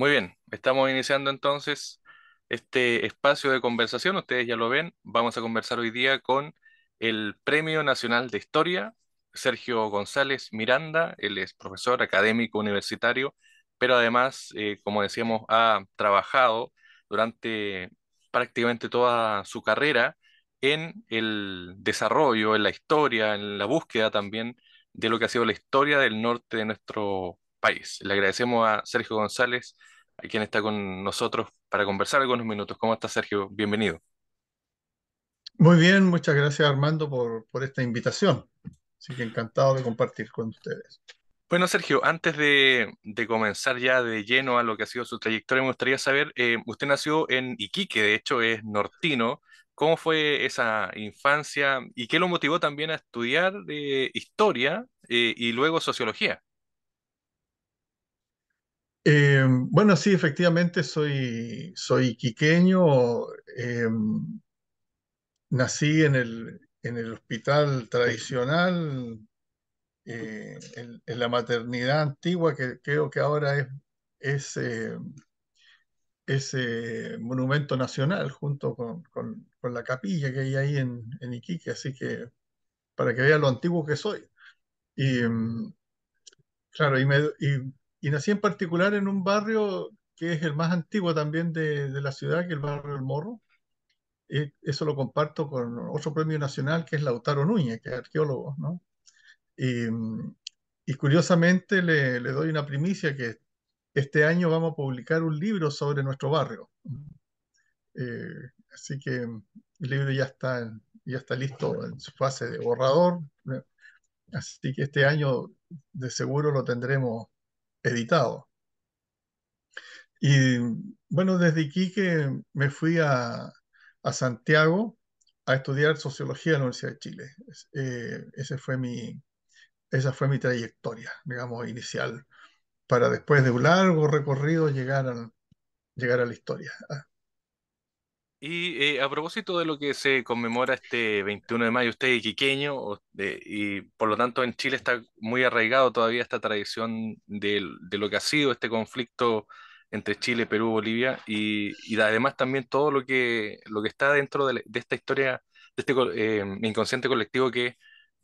Muy bien, estamos iniciando entonces este espacio de conversación. Ustedes ya lo ven, vamos a conversar hoy día con el Premio Nacional de Historia, Sergio González Miranda. Él es profesor académico universitario, pero además, eh, como decíamos, ha trabajado durante prácticamente toda su carrera en el desarrollo, en la historia, en la búsqueda también de lo que ha sido la historia del norte de nuestro país. Le agradecemos a Sergio González, a quien está con nosotros para conversar algunos minutos. ¿Cómo está Sergio? Bienvenido. Muy bien, muchas gracias Armando por, por esta invitación. Así que encantado de compartir con ustedes. Bueno, Sergio, antes de, de, comenzar ya de lleno a lo que ha sido su trayectoria, me gustaría saber, eh, usted nació en Iquique, de hecho es nortino, ¿cómo fue esa infancia y qué lo motivó también a estudiar eh, historia eh, y luego sociología? Eh, bueno, sí, efectivamente soy, soy quiqueño. Eh, nací en el, en el hospital tradicional, eh, en, la maternidad antigua, que creo que ahora es, ese monumento nacional junto con, la capilla que hay ahí en, Iquique, así que para que vea lo antiguo que soy. Y mm, claro, y, me, y y nací en particular en un barrio que es el más antiguo también de, de la ciudad, que es el barrio del Morro. Eh, eso lo comparto con otro premio nacional que es Lautaro Núñez, que es arqueólogo, ¿no? Y, curiosamente le, le, doy una primicia que este año vamos a publicar un libro sobre nuestro barrio. Eh, así que el libro ya está, ya está listo en su fase de borrador. Así que este año de seguro lo tendremos editado. Y bueno, desde aquí que me fui a, Santiago a estudiar sociología en la Universidad de Chile. Eh, fue mi, esa fue mi trayectoria, digamos, inicial, para después de un largo recorrido llegar, a, llegar a la historia. Ah, y eh, a propósito de lo que se conmemora este 21 de mayo, usted es quiqueño y por lo tanto en Chile está muy arraigado todavía esta tradición de, lo que ha sido este conflicto entre Chile, Perú, Bolivia y, además también todo lo que, lo que está dentro de, esta historia, de este eh, inconsciente colectivo que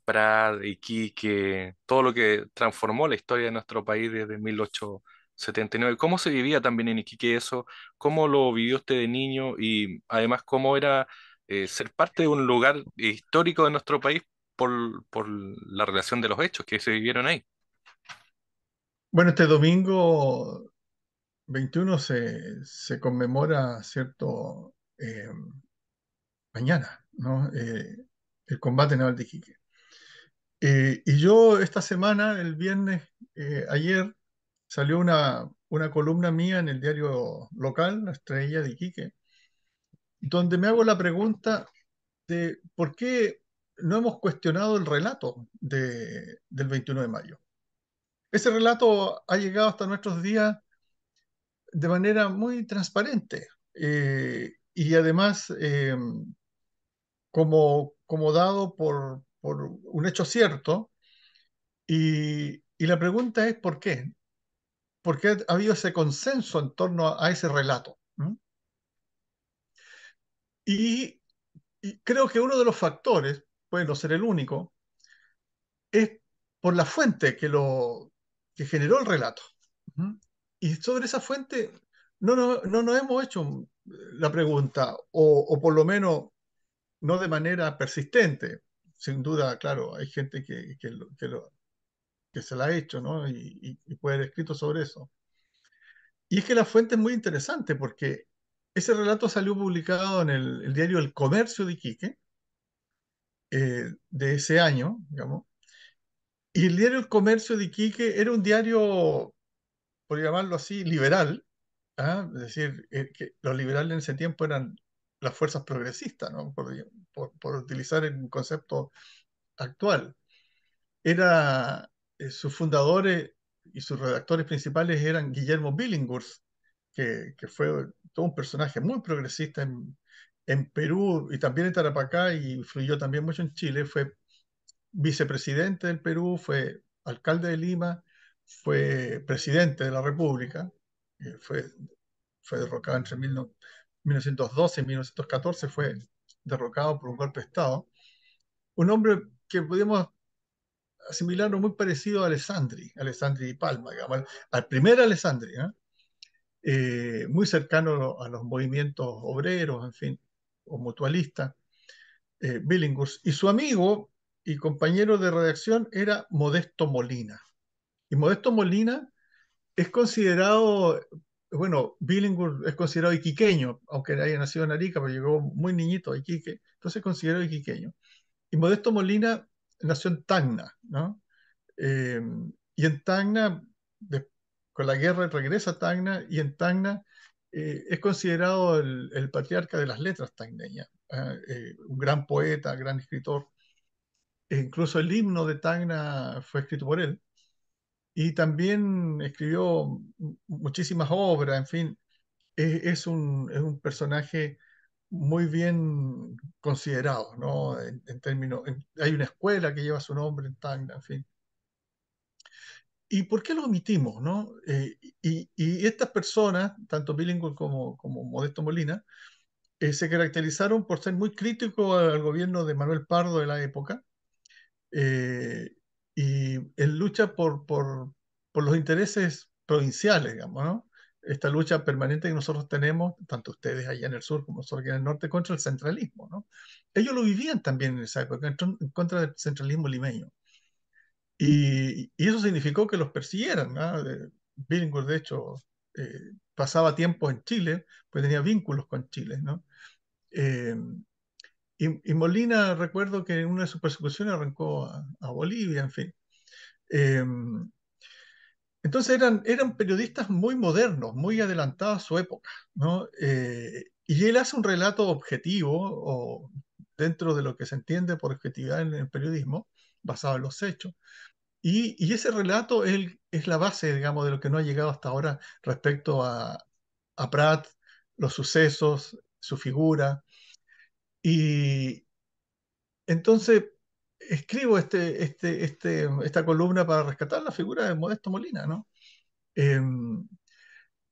para Iquique, todo lo que transformó la historia de nuestro país desde 1800 79. ¿Cómo se vivía también en Iquique eso? ¿Cómo lo vivió usted de niño? Y además, ¿cómo era eh, ser parte de un lugar histórico de nuestro país por, la relación de los hechos que se vivieron ahí? Bueno, este domingo 21 se, conmemora, ¿cierto? Eh, mañana, ¿no? Eh, el combate naval de Iquique. y yo esta semana, el viernes, ayer, salió una, columna mía en el diario local, La Estrella de Iquique, donde me hago la pregunta de por qué no hemos cuestionado el relato del 21 de mayo. Ese relato ha llegado hasta nuestros días de manera muy transparente eh, y además eh, como, como dado por, un hecho cierto. Y, y la pregunta es por qué por qué ha habido ese consenso en torno a, ese relato. Y, creo que uno de los factores, puede no ser el único, es por la fuente que, lo, generó el relato. Y sobre esa fuente no nos no, hemos hecho mm, la pregunta, o, por lo menos no de manera persistente, sin duda, claro, hay gente que, que, lo, se la ha hecho, ¿no? Y, puede haber escrito sobre eso. Y es que la fuente es muy interesante porque ese relato salió publicado en el, diario El Comercio de Iquique eh, de ese año, digamos. Y el diario El Comercio de Iquique era un diario, por llamarlo así, liberal. ¿ah? Es decir, eh, que los liberales en ese tiempo eran las fuerzas progresistas, ¿no? por, por utilizar el concepto actual. Era eh, sus fundadores y sus redactores principales eran Guillermo Billinghurst, que, fue todo un personaje muy progresista en, Perú y también en Tarapacá y influyó también mucho en Chile. Fue vicepresidente del Perú, fue alcalde de Lima, fue presidente de la República, eh, fue, fue derrocado entre 1912 y 1914, fue derrocado por un golpe de Estado. Un hombre que podíamos similar o muy parecido a Alessandri, Alessandri y Palma, al, primer Alessandri, ¿eh? Eh, muy cercano a los movimientos obreros, en fin, o mutualistas, eh, Billinghurst, y su amigo y compañero de redacción era Modesto Molina. Y Modesto Molina es considerado, bueno, Billinghurst es considerado iquiqueño, aunque haya nacido en Arica, pero llegó muy niñito a Iquique, entonces es considerado iquiqueño. Y Modesto Molina nació en Tacna, ¿no? Eh, y en Tacna, con la guerra regresa a Tacna y en Tacna eh, es considerado el, patriarca de las letras tacneñas, ¿eh? un gran poeta, gran escritor. E incluso el himno de Tacna fue escrito por él. Y también escribió muchísimas obras, en fin, un, es un personaje muy bien considerados, ¿no? En, términos, hay una escuela que lleva su nombre en Tacna, en fin. ¿Y por qué lo omitimos, no? Eh, y, estas personas, tanto Bilingüe como, como Modesto Molina, eh, se caracterizaron por ser muy críticos al gobierno de Manuel Pardo de la época eh, y en lucha por, por, por los intereses provinciales, digamos, ¿no? esta lucha permanente que nosotros tenemos, tanto ustedes allá en el sur como nosotros aquí en el norte, contra el centralismo. ¿no? Ellos lo vivían también en esa época, en contra del centralismo limeño. Y, y eso significó que los persiguieran. ¿no? Eh, de hecho, eh, pasaba tiempo en Chile, pues tenía vínculos con Chile. ¿no? Eh, y, Molina, recuerdo que en una de sus persecuciones arrancó a, Bolivia, en fin. Entonces eran, eran periodistas muy modernos, muy adelantados a su época, ¿no? Eh, y él hace un relato objetivo, o dentro de lo que se entiende por objetividad en el periodismo, basado en los hechos, y, ese relato es, la base, digamos, de lo que no ha llegado hasta ahora respecto a, a Pratt, los sucesos, su figura. Y entonces escribo este, este, este, esta columna para rescatar la figura de Modesto Molina, ¿no? Em,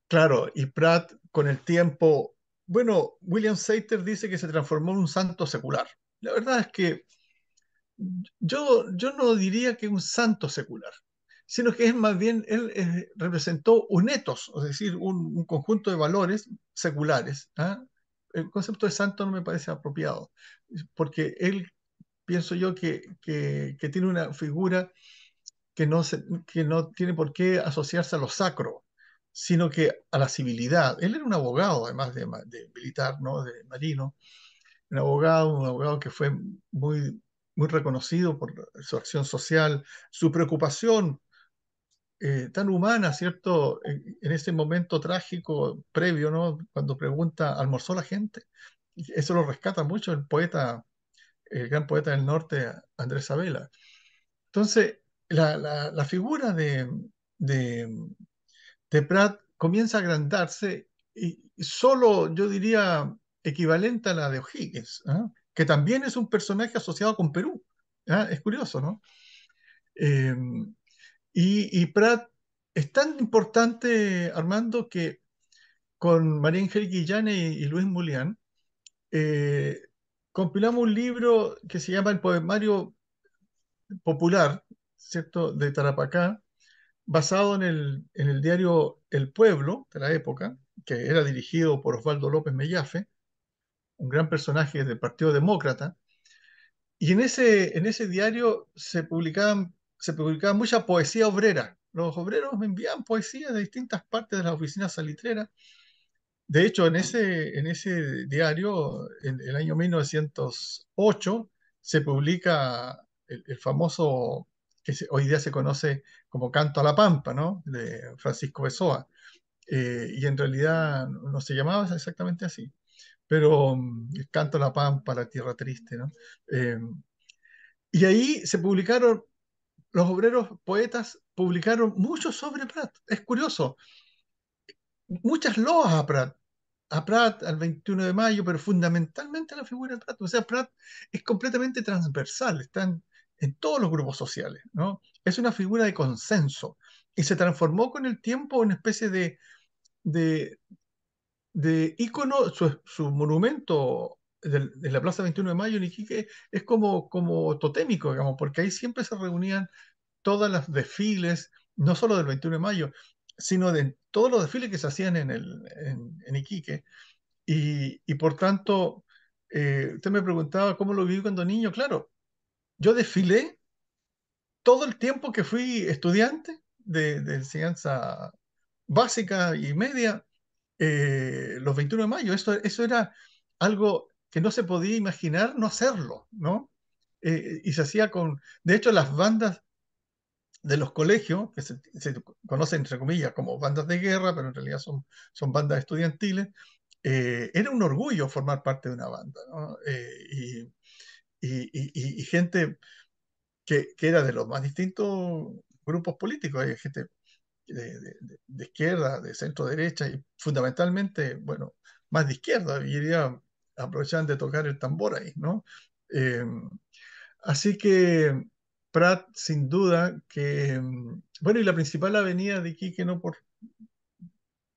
claro, y Pratt con el tiempo, bueno, William Sater dice que se transformó en un santo secular. La verdad es que yo, yo no diría que un santo secular, sino que es más bien, él representó un etos, es decir, un, conjunto de valores seculares. ¿ah? El concepto de santo no me parece apropiado, porque él pienso yo que, tiene una figura que no, se, que no tiene por qué asociarse a lo sacro, sino que a la civilidad. Él era un abogado, además de, militar, ¿no? de marino, un abogado, un abogado que fue muy, muy reconocido por su acción social, su preocupación eh, tan humana, ¿cierto? En, ese momento trágico previo, ¿no? Cuando pregunta, ¿almorzó la gente? Eso lo rescata mucho el poeta el gran poeta del norte, Andrés Abela. Entonces, la, la, figura de, de, Pratt comienza a agrandarse y solo, yo diría, equivalente a la de O'Higgins, ¿ah? que también es un personaje asociado con Perú. ¿ah? Es curioso, ¿no? Eh, y, Pratt es tan importante, Armando, que con María Ángel Guillane y, Luis Mulián, eh, compilamos un libro que se llama El Poemario Popular, ¿cierto?, de Tarapacá, basado en el, en el diario El Pueblo de la época, que era dirigido por Osvaldo López Mellafe, un gran personaje del Partido Demócrata. Y en ese, en ese diario se publicaban, se publicaba mucha poesía obrera. Los obreros me enviaban poesía de distintas partes de las oficinas salitreras de hecho, en ese, en ese diario, en el año 1908, se publica el, famoso, que hoy día se conoce como Canto a la Pampa, ¿no? De Francisco Pessoa. Eh, y en realidad no se llamaba exactamente así, pero mm, Canto a la Pampa, la Tierra Triste, eh, y ahí se publicaron, los obreros poetas publicaron mucho sobre Pratt. Es curioso, muchas loas a Pratt, a Pratt al 21 de mayo, pero fundamentalmente la figura de Pratt. O sea, Pratt es completamente transversal, está en, todos los grupos sociales, ¿no? Es una figura de consenso y se transformó con el tiempo en una especie de, de, ícono, su, monumento de, la Plaza 21 de Mayo en Iquique es como, como totémico, digamos, porque ahí siempre se reunían todas las desfiles, no solo del 21 de mayo, sino de todos los desfiles que se hacían en, el, en, Iquique. Y, por tanto, eh, usted me preguntaba cómo lo viví cuando niño. Claro, yo desfilé todo el tiempo que fui estudiante de, enseñanza básica y media, eh, los 21 de mayo. Eso, eso era algo que no se podía imaginar no hacerlo, ¿no? Eh, y se hacía con, de hecho, las bandas de los colegios, que se, conocen entre comillas como bandas de guerra, pero en realidad son, son bandas estudiantiles, eh, era un orgullo formar parte de una banda. ¿no? Eh, y, y, gente que, que, era de los más distintos grupos políticos, hay gente de, de, izquierda, de centro derecha y fundamentalmente, bueno, más de izquierda, y aprovechaban de tocar el tambor ahí, ¿no? Eh, así que Prat, sin duda, que, mm, bueno, y la principal avenida de Iquique, no por,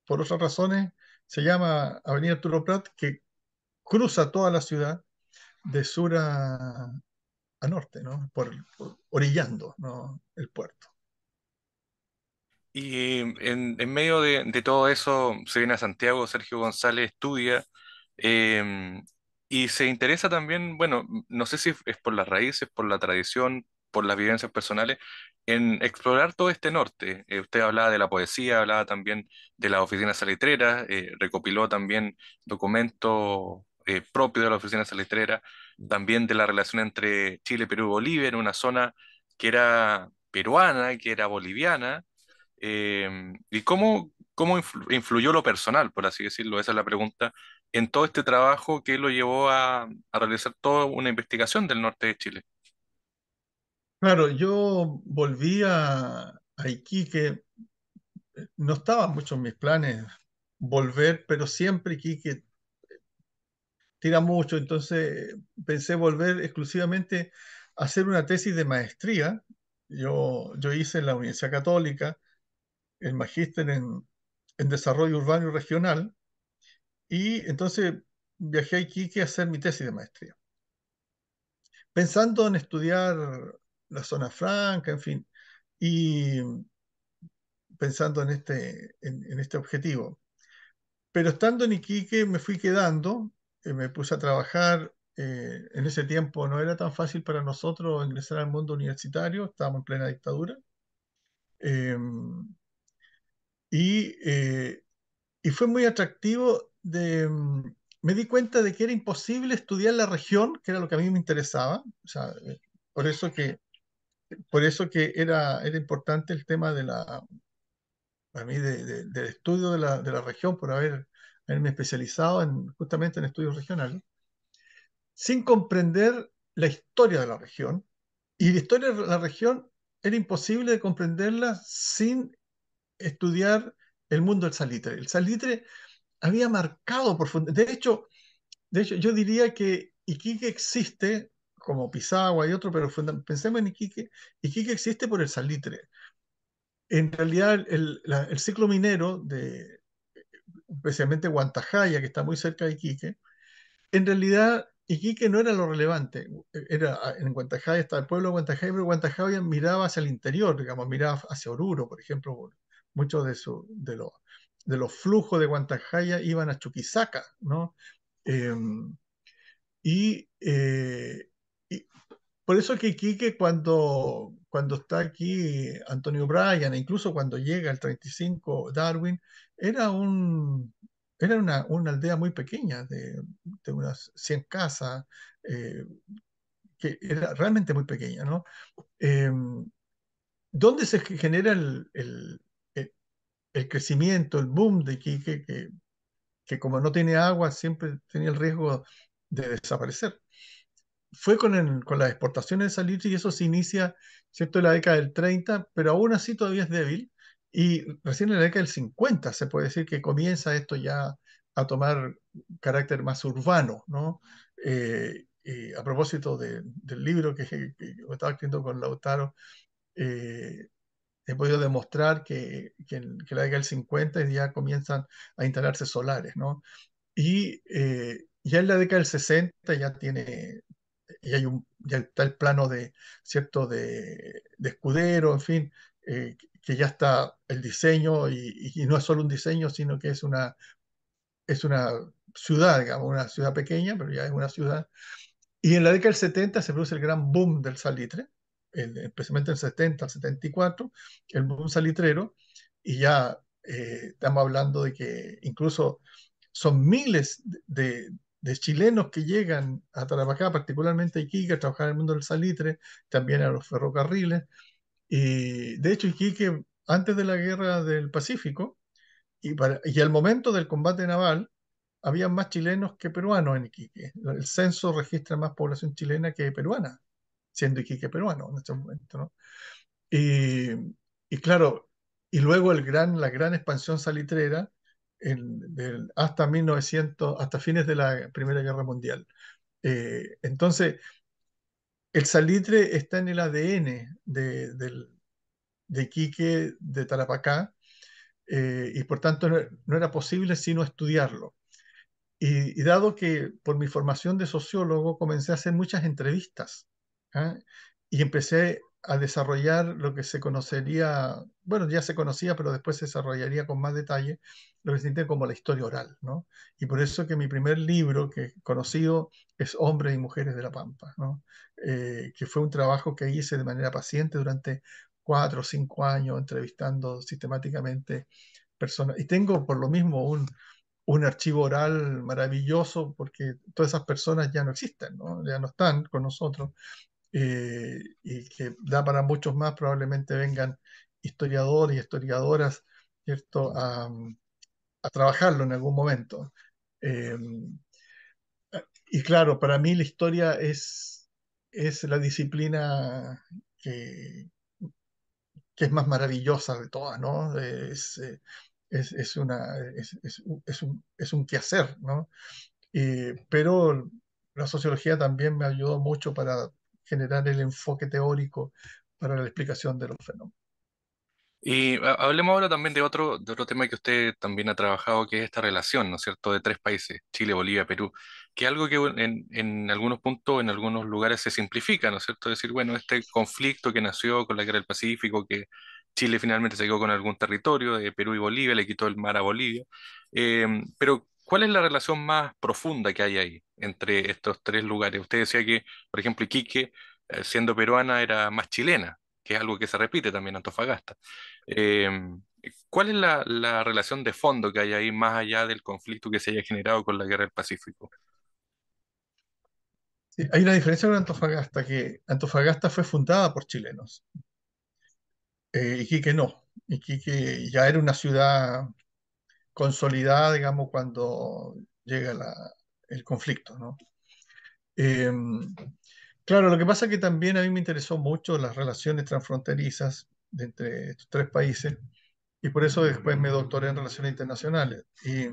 por otras razones, se llama Avenida Arturo Prat, que cruza toda la ciudad de sur a, norte, ¿no? Por, orillando el puerto. Y en, medio de, todo eso, se viene a Santiago, Sergio González estudia em, y se interesa también, bueno, no sé si es por las raíces, por la tradición, por las vivencias personales, en explorar todo este norte. Eh, usted hablaba de la poesía, hablaba también de las oficinas salitreras, eh, recopiló también documentos eh, propios de las oficinas salitreras, también de la relación entre Chile, Perú y Bolivia, en una zona que era peruana, que era boliviana, y cómo, cómo influyó lo personal, por así decirlo, esa es la pregunta, en todo este trabajo que lo llevó a realizar toda una investigación del norte de Chile. Claro, yo volví a, Iquique, eh, no estaba mucho en mis planes volver, pero siempre Iquique tira mucho, entonces pensé volver exclusivamente a hacer una tesis de maestría. Yo, yo hice en la Universidad Católica el magíster en, en desarrollo urbano y regional y entonces viajé a Iquique a hacer mi tesis de maestría. Pensando en estudiar la zona franca, en fin, y pensando en este, en, este objetivo. Pero estando en Iquique me fui quedando, eh, me puse a trabajar, eh, en ese tiempo no era tan fácil para nosotros ingresar al mundo universitario, estábamos en plena dictadura. Em, y, eh, y fue muy atractivo de, mm, me di cuenta de que era imposible estudiar la región, que era lo que a mí me interesaba. sea, por eso que por eso que era, era importante el tema de la, para mí, de, del estudio de la, de la región, por haber, haberme especializado en, justamente en estudios regionales, sin comprender la historia de la región. Y la historia de la región era imposible de comprenderla sin estudiar el mundo del salitre. El salitre había marcado profundamente. De hecho, de hecho, yo diría que Iquique existe como Pisagua y otro, pero pensemos en Iquique. Iquique existe por el salitre. En realidad, el, ciclo minero de especialmente Guantajaya, que está muy cerca de Iquique, en realidad Iquique no era lo relevante. Era, en Guantajaya está el pueblo de Guantajaya, pero Guantajaya miraba hacia el interior, digamos, miraba hacia Oruro, por ejemplo. Muchos de, de, los flujos de Guantajaya iban a Chuquisaca, ¿no? Em, y eh, por eso que Quique cuando, cuando está aquí Antonio Bryan, e incluso cuando llega el 35 Darwin, era un, era una, una, aldea muy pequeña, de, unas 100 casas, eh, que era realmente muy pequeña, ¿no? Em, ¿Dónde se genera el, el, crecimiento, el boom de Quique, que, que, como no tiene agua, siempre tenía el riesgo de desaparecer? fue con, con las exportaciones de salitre y eso se inicia, ¿cierto?, en la década del 30, pero aún así todavía es débil. Y recién en la década del 50 se puede decir que comienza esto ya a tomar carácter más urbano, ¿no? Eh, eh, a propósito del libro que, estaba escribiendo con Lautaro, eh, he podido demostrar que, que, en, la década del 50 ya comienzan a instalarse solares, ¿no? Y ya en la década del 60 ya tiene y hay un, ya está el plano de, ¿cierto? De, escudero, en fin, eh, que ya está el diseño y, no es solo un diseño, sino que es una, es una ciudad, digamos, una ciudad pequeña, pero ya es una ciudad. Y en la década del 70 se produce el gran boom del salitre, especialmente en el 70, el 74, el boom salitrero, y ya eh, estamos hablando de que incluso son miles de, de chilenos que llegan a trabajar, particularmente a Iquique, a trabajar en el mundo del salitre, también a los ferrocarriles. Y de hecho, Iquique, antes de la guerra del Pacífico y, para, y al momento del combate naval, había más chilenos que peruanos en Iquique. El censo registra más población chilena que peruana, siendo Iquique peruano en este momento. ¿no? Y, y claro, y luego el gran, la gran expansión salitrera en, hasta 1900, hasta fines de la Primera Guerra Mundial. Eh, entonces, el salitre está en el ADN de, de, Quique de Tarapacá eh, y por tanto no, era posible sino estudiarlo. Y, dado que por mi formación de sociólogo comencé a hacer muchas entrevistas ¿ah? y empecé a desarrollar lo que se conocería, bueno, ya se conocía, pero después se desarrollaría con más detalle, lo que se entiende como la historia oral, ¿no? Y por eso que mi primer libro que conocido es Hombres y Mujeres de la Pampa, ¿no? Eh, que fue un trabajo que hice de manera paciente durante cuatro o cinco años, entrevistando sistemáticamente personas. Y tengo por lo mismo un, un archivo oral maravilloso porque todas esas personas ya no existen, ¿no? ya no están con nosotros. Eh, y que da para muchos más, probablemente vengan historiadores y historiadoras ¿cierto? A, a trabajarlo en algún momento. Eh, y claro, para mí la historia es, es la disciplina que, que es más maravillosa de todas, ¿no? Es, eh, es, es una, es, un, es un quehacer, ¿no? pero la sociología también me ayudó mucho para generar el enfoque teórico para la explicación de los fenómenos. Y ah, hablemos ahora también de otro, otro tema que usted también ha trabajado, que es esta relación, ¿no es cierto?, de tres países, Chile, Bolivia, Perú, que es algo que en, algunos puntos, en algunos lugares se simplifica, ¿no es cierto?, decir, bueno, este conflicto que nació con la guerra del Pacífico, que Chile finalmente se quedó con algún territorio de eh, Perú y Bolivia, le quitó el mar a Bolivia, eh, pero ¿Cuál es la relación más profunda que hay ahí entre estos tres lugares? Usted decía que, por ejemplo, Iquique, eh, siendo peruana, era más chilena, que es algo que se repite también en Antofagasta. Em, ¿Cuál es la, relación de fondo que hay ahí más allá del conflicto que se haya generado con la guerra del Pacífico? hay una diferencia con Antofagasta, que Antofagasta fue fundada por chilenos. Eh, Iquique no. Iquique ya era una ciudad consolidada, digamos, cuando llega el conflicto, ¿no? Em, claro, lo que pasa es que también a mí me interesó mucho las relaciones transfronterizas entre estos tres países y por eso después me doctoré en relaciones internacionales. Y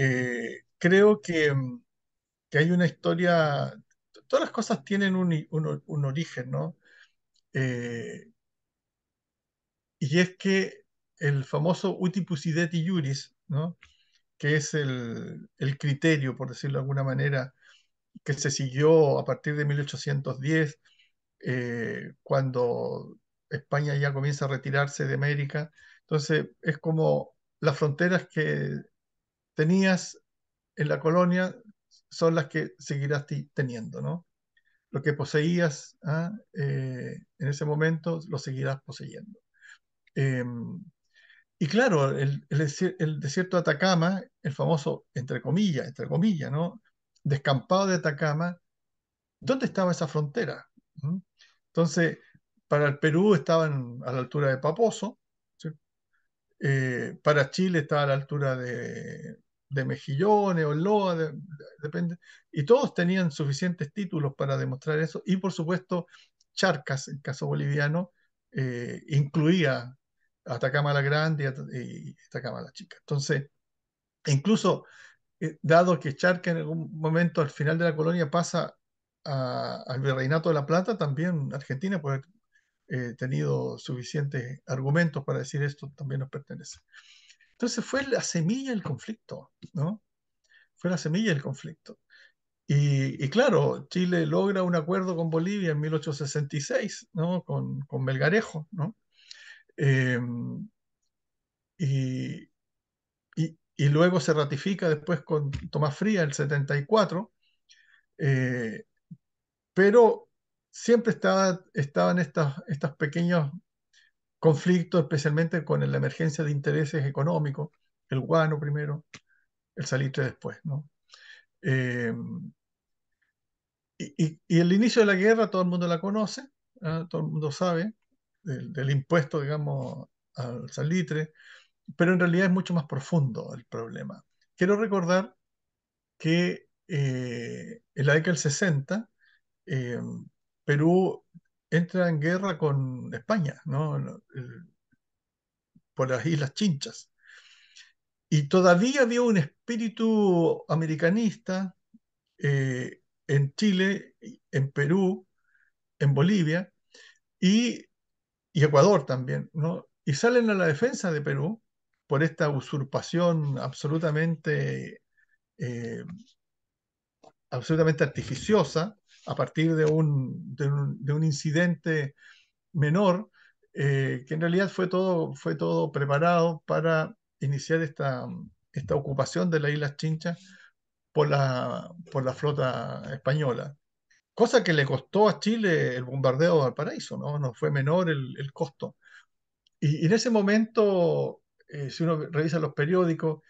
eh, creo que, hay una historia, todas las cosas tienen un, origen, ¿no? Eh, y es que el famoso uti Ideti iuris, ¿no? que es el, criterio, por decirlo de alguna manera, que se siguió a partir de 1810, eh, cuando España ya comienza a retirarse de América. Entonces, es como las fronteras que tenías en la colonia son las que seguirás teniendo, ¿no? Lo que poseías ¿ah? eh, en ese momento lo seguirás poseyendo. Em, y claro, el, desierto de Atacama, el famoso, entre comillas, entre comillas, ¿no? Descampado de Atacama, ¿dónde estaba esa frontera? ¿Mm? Entonces, para el Perú estaban a la altura de Paposo, eh, para Chile estaba a la altura de, de Mejillones o Loa, depende, y todos tenían suficientes títulos para demostrar eso, y por supuesto, Charcas, el caso boliviano, eh, incluía Atacama la Grande y Atacama la Chica. Entonces, incluso eh, dado que Charca en algún momento al final de la colonia pasa al Virreinato de la Plata, también Argentina puede eh, haber tenido suficientes argumentos para decir esto también nos pertenece. Entonces fue la semilla del conflicto, ¿no? Fue la semilla del conflicto. Y, claro, Chile logra un acuerdo con Bolivia en 1866, ¿no? Con, con Melgarejo, ¿no? Em, y, luego se ratifica después con Tomás Fría, el 74, eh, pero siempre estaba, estaban estos estas pequeños conflictos, especialmente con la emergencia de intereses económicos, el guano primero, el salitre después, ¿no? Em, y, el inicio de la guerra todo el mundo la conoce, ¿ah? todo el mundo sabe, del, impuesto, digamos, al salitre, pero en realidad es mucho más profundo el problema. Quiero recordar que en la década del 60, Perú entra en guerra con España, por las Islas Chinchas. Y todavía había un espíritu americanista eh, en Chile, en Perú, en Bolivia, y y Ecuador también, ¿no? Y salen a la defensa de Perú por esta usurpación absolutamente, eh, absolutamente artificiosa a partir de un, incidente menor, eh, que en realidad fue todo, fue todo preparado para iniciar esta, esta ocupación de las Islas Chincha por la, por la flota española cosa que le costó a Chile el bombardeo de Valparaíso, ¿no? No fue menor el, costo. Y, en ese momento, eh, si uno revisa los periódicos,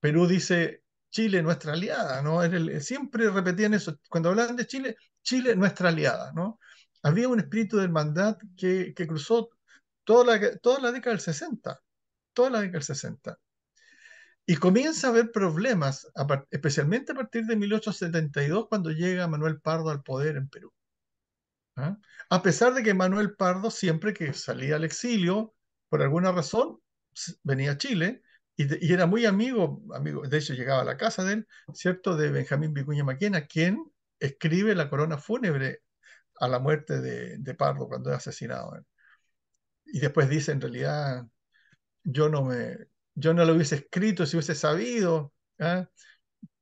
Perú dice, Chile, nuestra aliada, ¿no? siempre repetían eso, cuando hablaban de Chile, Chile, nuestra aliada, ¿no? Había un espíritu de hermandad que, que cruzó toda la, toda la década del 60, toda la década del 60. Y comienza a haber problemas, especialmente a partir de 1872, cuando llega Manuel Pardo al poder en Perú. ¿ah? A pesar de que Manuel Pardo, siempre que salía al exilio, por alguna razón, venía a Chile y, era muy amigo, amigo, de hecho llegaba a la casa de él, ¿cierto?, de Benjamín Vicuña Maquena, quien escribe la corona fúnebre a la muerte de, de Pardo cuando es asesinado. ¿eh? Y después dice, en realidad, yo no me, yo no lo hubiese escrito si hubiese sabido ¿ah?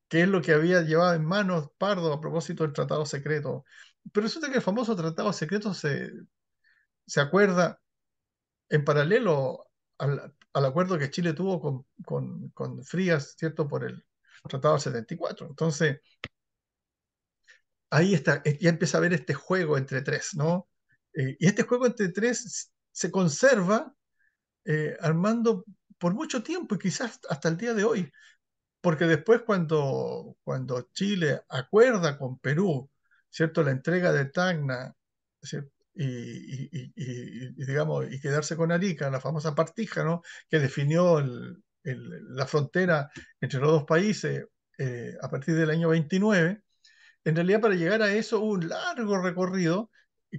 qué es lo que había llevado en manos Pardo a propósito del tratado secreto. Pero resulta que el famoso tratado secreto se, se acuerda en paralelo al, acuerdo que Chile tuvo con, con, Frías, ¿cierto? Por el Tratado 74. Entonces, ahí está, eh, ya empieza a ver este juego entre tres, ¿no? Eh, y este juego entre tres se conserva, eh, Armando, por mucho tiempo y quizás hasta el día de hoy. Porque después cuando, cuando Chile acuerda con Perú, ¿cierto? La entrega de Tacna y, digamos, y quedarse con Arica, la famosa partija, ¿no? Que definió la frontera entre los dos países eh, a partir del año 29. En realidad, para llegar a eso hubo un largo recorrido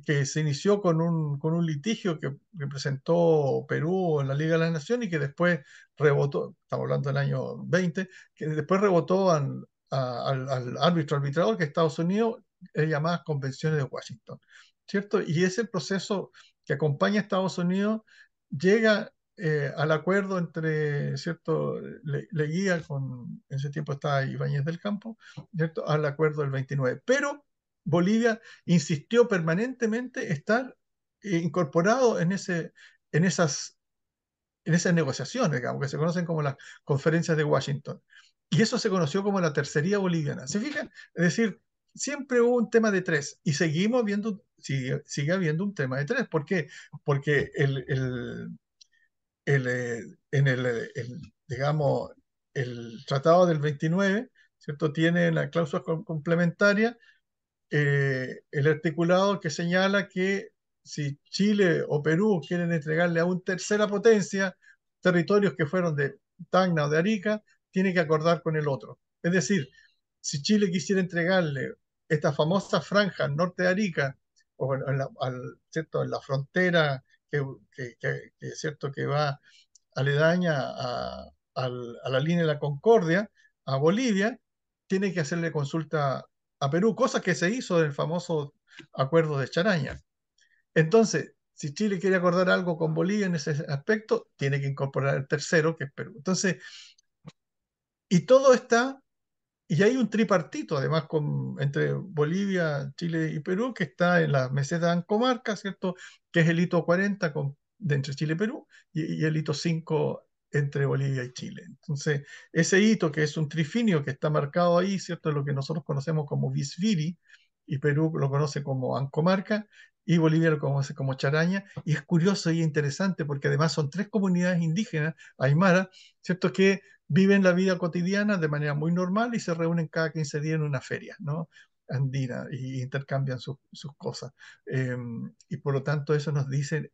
que se inició con un, con un litigio que, presentó Perú en la Liga de las Naciones y que después rebotó, estamos hablando del año 20, que después rebotó al, al, árbitro arbitrador que Estados Unidos es Convenciones de Washington, ¿cierto? Y ese proceso que acompaña a Estados Unidos llega eh, al acuerdo entre, ¿cierto? Le, guía con, en ese tiempo está Ibáñez del Campo, ¿cierto? Al acuerdo del 29. Pero Bolivia insistió permanentemente estar eh, incorporado en, ese, en, esas, en esas negociaciones, digamos, que se conocen como las conferencias de Washington. Y eso se conoció como la tercería boliviana. ¿Se fijan? Es decir, siempre hubo un tema de tres y seguimos viendo, sigue, habiendo un tema de tres. ¿Por qué? Porque el, eh, en digamos, el tratado del 29, ¿cierto? Tiene la cláusula complementaria eh, el articulado que señala que si Chile o Perú quieren entregarle a una tercera potencia territorios que fueron de Tacna o de Arica, tiene que acordar con el otro. Es decir, si Chile quisiera entregarle esta famosa franja norte de Arica, o en la, al, la frontera que, que, ¿cierto? que va aledaña a, a, la línea de la Concordia, a Bolivia, tiene que hacerle consulta a Perú, cosa que se hizo del famoso acuerdo de Charaña. Entonces, si Chile quiere acordar algo con Bolivia en ese aspecto, tiene que incorporar el tercero, que es Perú. Entonces, y todo está, y hay un tripartito además con, entre Bolivia, Chile y Perú, que está en la meseta de Ancomarca, ¿cierto? Que es el hito 40 con, de entre Chile y Perú, y, y el hito 5 entre Bolivia y Chile. Entonces, ese hito que es un trifinio que está marcado ahí, ¿cierto? Lo que nosotros conocemos como Visviri, y Perú lo conoce como Ancomarca, y Bolivia lo conoce como Charaña, y es curioso y interesante porque además son tres comunidades indígenas, Aymara, ¿cierto? Que viven la vida cotidiana de manera muy normal y se reúnen cada 15 días en una feria, ¿no? andina y intercambian sus cosas. Em, y por lo tanto eso nos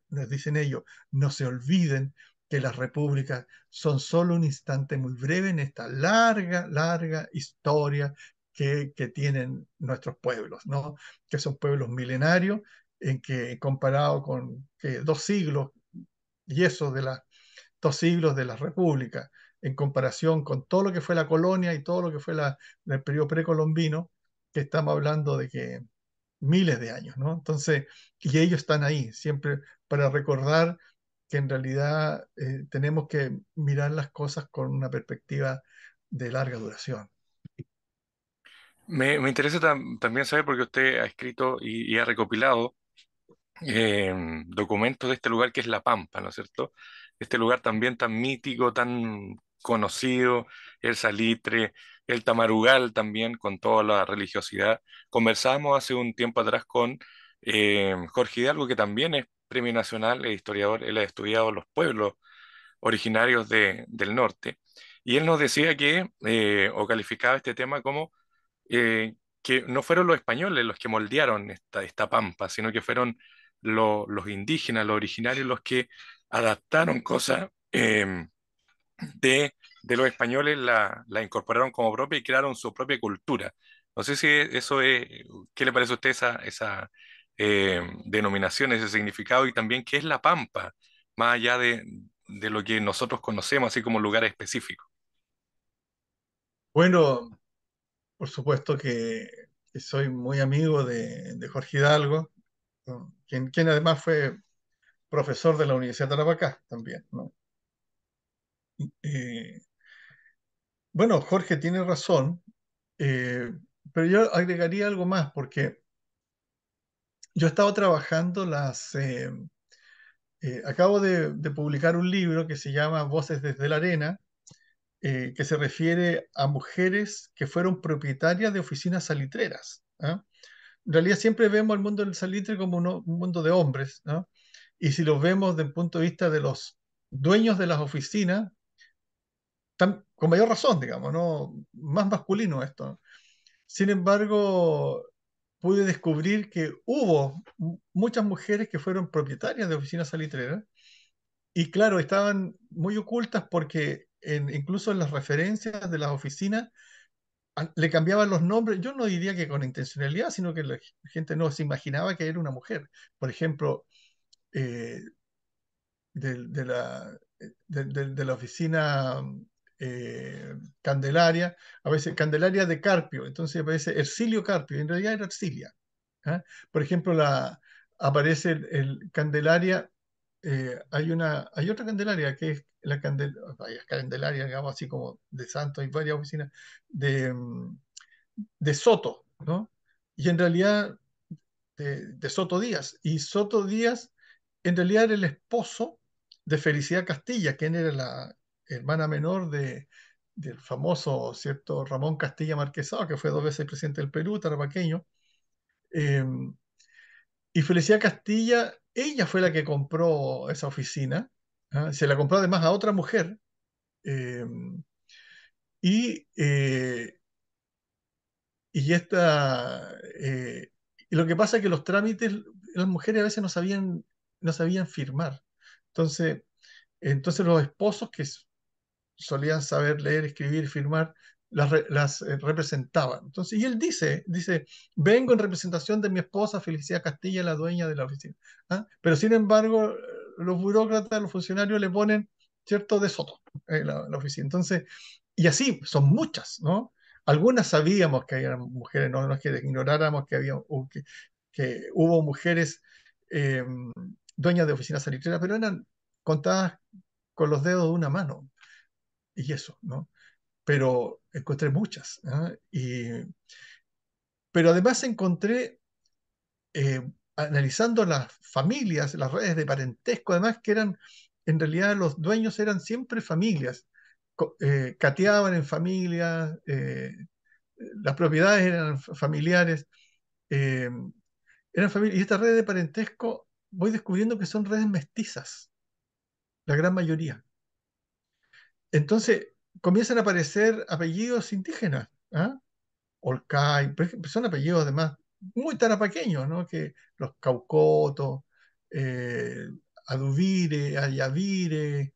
nos dicen ellos, no se olviden que las repúblicas son solo un instante muy breve en esta larga, larga historia que, tienen nuestros pueblos, ¿no? que son pueblos milenarios, en que comparado con que dos siglos y eso de las dos siglos de la república en comparación con todo lo que fue la colonia y todo lo que fue la, el periodo precolombino, que estamos hablando de que miles de años, ¿no? Entonces, y ellos están ahí siempre para recordar que en realidad eh, tenemos que mirar las cosas con una perspectiva de larga duración. Me, interesa también saber, porque usted ha escrito y, ha recopilado em, documentos de este lugar que es La Pampa, ¿no es cierto? Este lugar también tan mítico, tan conocido, el salitre, el tamarugal también, con toda la religiosidad. Conversábamos hace un tiempo atrás con em, Jorge Hidalgo, que también es Premio Nacional, e historiador, él ha estudiado los pueblos originarios del norte, y él nos decía que, eh, o calificaba este tema como eh, que no fueron los españoles los que moldearon esta, esta pampa, sino que fueron los indígenas, los originarios, los que adaptaron cosas em, de, los españoles, la, la, incorporaron como propia y crearon su propia cultura. No sé si eso es, ¿qué le parece a usted esa, esa, eh, denominaciones de significado y también qué es la pampa, más allá de, lo que nosotros conocemos, así como lugar específico. Bueno, por supuesto que, soy muy amigo de, Jorge Hidalgo, quien, además fue profesor de la Universidad de Tarapacá también. Eh, bueno, Jorge tiene razón, eh, pero yo agregaría algo más, porque yo he estado trabajando las... Eh, eh, acabo de, publicar un libro que se llama Voces desde la Arena, eh, que se refiere a mujeres que fueron propietarias de oficinas salitreras. ¿ah? En realidad siempre vemos el mundo del salitre como un mundo de hombres, ¿no? y si lo vemos desde el punto de vista de los dueños de las oficinas, con mayor razón, digamos, ¿no? más masculino esto. Sin embargo, pude descubrir que hubo muchas mujeres que fueron propietarias de oficinas salitreras y claro, estaban muy ocultas porque incluso en las referencias de las oficinas le cambiaban los nombres, yo no diría que con intencionalidad, sino que la gente no se imaginaba que era una mujer. Por ejemplo, eh, de, la, eh, de, la oficina mm, eh, Candelaria, a veces Candelaria de Carpio, entonces aparece Ercilio Carpio, en realidad era Ercilia. ¿ah? Por ejemplo, aparece el, Candelaria, eh, hay, una, hay otra Candelaria que es la Candelaria, digamos así como de Santos, hay varias oficinas, de, mm, de Soto, ¿no? Y en realidad de, de Soto Díaz. Y Soto Díaz en realidad era el esposo de Felicidad Castilla, quien era la hermana menor de, del famoso cierto Ramón Castilla Marquesado, que fue dos veces presidente del Perú, tarbaqueño. Em, y Felicidad Castilla, ella fue la que compró esa oficina, ¿ah? se la compró además a otra mujer. Em, y, eh, y esta. Eh, lo que pasa es que los trámites, las mujeres a veces no sabían, no sabían firmar. Entonces, entonces los esposos que solían saber leer, escribir, firmar, las, eh, representaban Entonces, y él dice, dice, vengo en representación de mi esposa Felicidad Castilla, la dueña de la oficina. ¿ah? Pero sin embargo, los burócratas, los funcionarios le ponen cierto de Soto la, oficina. Entonces, y así, son muchas, ¿no? Algunas sabíamos que eran mujeres, no, es que ignoráramos que, había, que, hubo mujeres em, dueñas de oficinas salitreras, pero eran contadas con los dedos de una mano y eso, ¿no? Pero encontré muchas. Y, pero además encontré, eh, analizando las familias, las redes de parentesco, además que eran, en realidad los dueños eran siempre familias, eh, cateaban en familias, eh, las propiedades eran familiares, eran familias, y estas redes de parentesco voy descubriendo que son redes mestizas, la gran mayoría. Entonces comienzan a aparecer apellidos indígenas, ¿ah? Olcay, son apellidos además muy tarapaqueños, ¿no? Que los Caucotos, eh, Aduvire, Ayavire,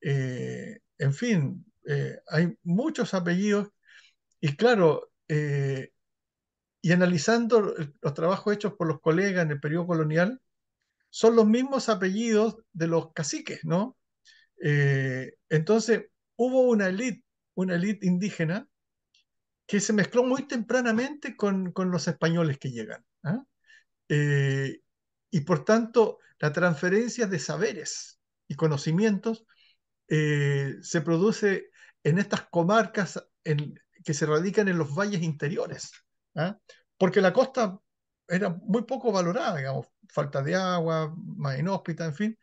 eh, en fin, eh, hay muchos apellidos y claro, eh, y analizando los trabajos hechos por los colegas en el periodo colonial, son los mismos apellidos de los caciques, ¿no? entonces, hubo una élite, una elite indígena que se mezcló muy tempranamente con, los españoles que llegan. ¿ah? Eh, y por tanto, la transferencia de saberes y conocimientos eh, se produce en estas comarcas en, que se radican en los valles interiores, ¿ah? porque la costa era muy poco valorada, digamos, falta de agua, más inhóspita, en fin.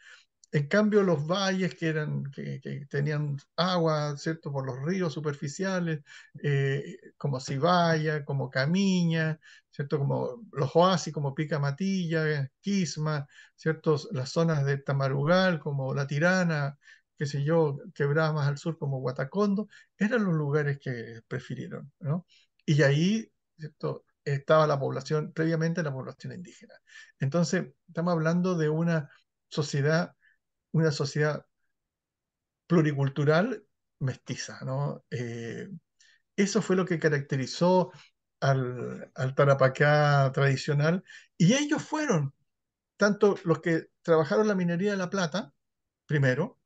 En cambio, los valles que, eran, que, tenían agua, ¿cierto? Por los ríos superficiales, eh, como Cibaya, como Camiña, ¿cierto? Como los oasis, como Pica Matilla, Quisma, ciertos Las zonas de Tamarugal, como La Tirana, qué sé yo, quebradas más al sur, como Guatacondo, eran los lugares que prefirieron, ¿no? Y ahí, ¿cierto? estaba la población, previamente la población indígena. Entonces, estamos hablando de una sociedad una sociedad pluricultural mestiza. ¿no? Eh, eso fue lo que caracterizó al, al Tarapacá tradicional y ellos fueron, tanto los que trabajaron la minería de la plata, primero,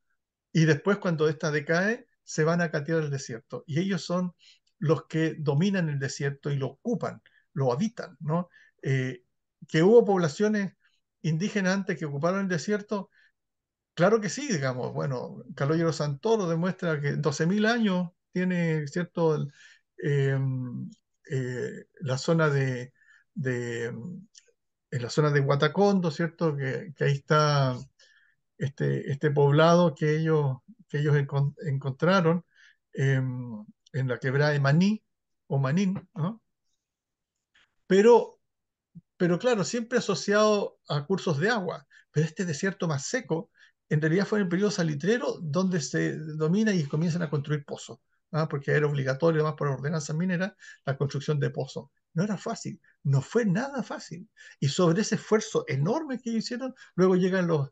y después cuando esta decae, se van a catear el desierto. Y ellos son los que dominan el desierto y lo ocupan, lo habitan, ¿no? Eh, que hubo poblaciones indígenas antes que ocuparon el desierto, Claro que sí, digamos, bueno, Caloyero Santoro demuestra que 12.000 años tiene, ¿cierto?, em, eh, la zona de, em, en la zona de Guatacondo, ¿cierto?, que, ahí está este, este, poblado que ellos, que ellos encontraron em, en la quebrada de Maní o Manín, ¿no? Pero, pero claro, siempre asociado a cursos de agua, pero este desierto más seco, en realidad fue en el periodo salitrero donde se domina y comienzan a construir pozos, ¿ah? porque era obligatorio más por ordenanza minera la construcción de pozos. No era fácil, no fue nada fácil. Y sobre ese esfuerzo enorme que hicieron, luego llegan los,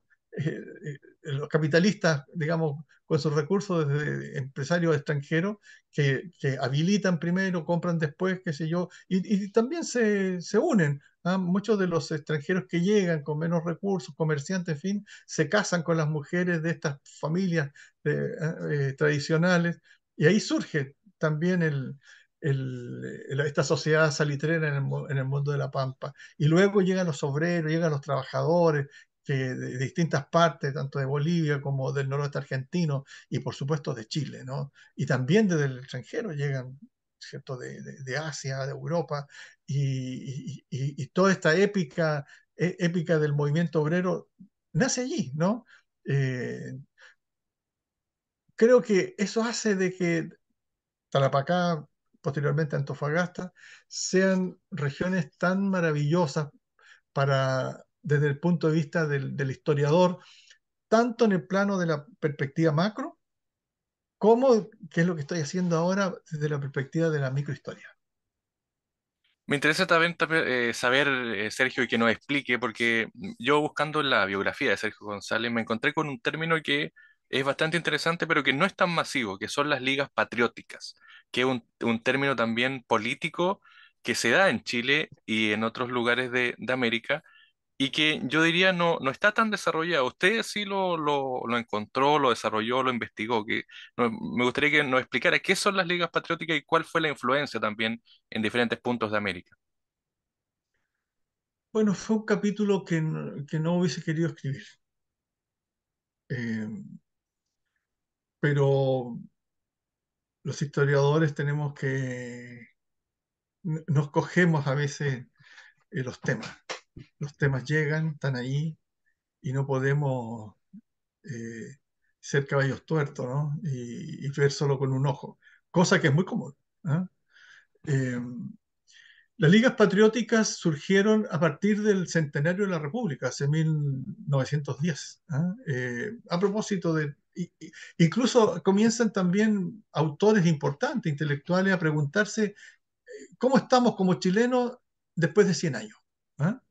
los capitalistas, digamos, con sus recursos desde empresarios extranjeros que, habilitan primero, compran después, qué sé yo, y, también se, unen. ¿ah? Muchos de los extranjeros que llegan con menos recursos, comerciantes, en fin, se casan con las mujeres de estas familias eh, eh, eh, tradicionales, y ahí surge también el, esta sociedad salitrera en el, mundo de la pampa. Y luego llegan los obreros, llegan los trabajadores, de distintas partes, tanto de Bolivia como del noroeste argentino y por supuesto de Chile, ¿no? Y también desde el extranjero llegan, ¿cierto?, de, de, Asia, de Europa, y, y, toda esta épica, e, épica del movimiento obrero nace allí, ¿no? Eh, creo que eso hace de que Tarapacá, posteriormente Antofagasta, sean regiones tan maravillosas para desde el punto de vista del, historiador, tanto en el plano de la perspectiva macro, como, qué es lo que estoy haciendo ahora desde la perspectiva de la microhistoria. Me interesa también, eh, saber, eh, Sergio, y que nos explique, porque yo buscando la biografía de Sergio González me encontré con un término que es bastante interesante, pero que no es tan masivo, que son las ligas patrióticas, que es un, término también político que se da en Chile y en otros lugares de América, y que yo diría no, no está tan desarrollado. Usted sí lo, lo, encontró, lo desarrolló, lo investigó. Que, me gustaría que nos explicara qué son las ligas patrióticas y cuál fue la influencia también en diferentes puntos de América. Bueno, fue un capítulo que, que no hubiese querido escribir. Em, pero los historiadores tenemos que, nos cogemos a veces eh, los temas los temas llegan, están ahí y no podemos eh, ser caballos tuertos ¿no? y, ver solo con un ojo, cosa que es muy común. ¿ah? Em, las ligas patrióticas surgieron a partir del centenario de la República, hace 1910. ¿ah? Eh, a propósito de... Incluso comienzan también autores importantes, intelectuales, a preguntarse eh, cómo estamos como chilenos después de 100 años. ¿Ah?